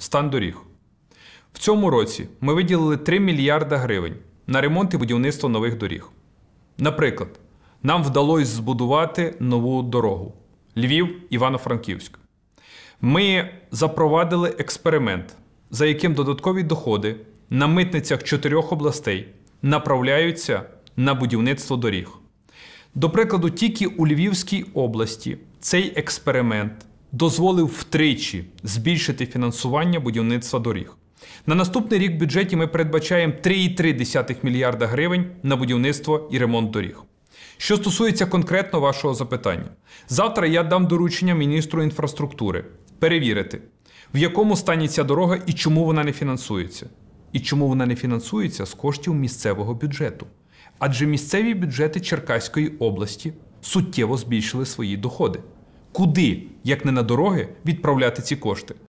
стан доріг. В цьому році ми виділили 3 мільярда гривень на ремонт і будівництво нових доріг. Наприклад, нам вдалося збудувати нову дорогу Львів Івано-Франківськ. Ми запровадили експеримент, за яким додаткові доходи на митницях чотирьох областей направляються на будівництво доріг. До прикладу, тільки у Львівській області цей експеримент дозволив втричі збільшити фінансування будівництва доріг. На наступний рік в бюджеті ми передбачаємо 3,3 мільярда гривень на будівництво і ремонт доріг. Що стосується конкретно вашого запитання, завтра я дам доручення міністру інфраструктури перевірити, в якому стані ця дорога і чому вона не фінансується. І чому вона не фінансується з коштів місцевого бюджету. Адже місцеві бюджети Черкаської області суттєво збільшили свої доходи. Куди, як не на дороги, відправляти ці кошти?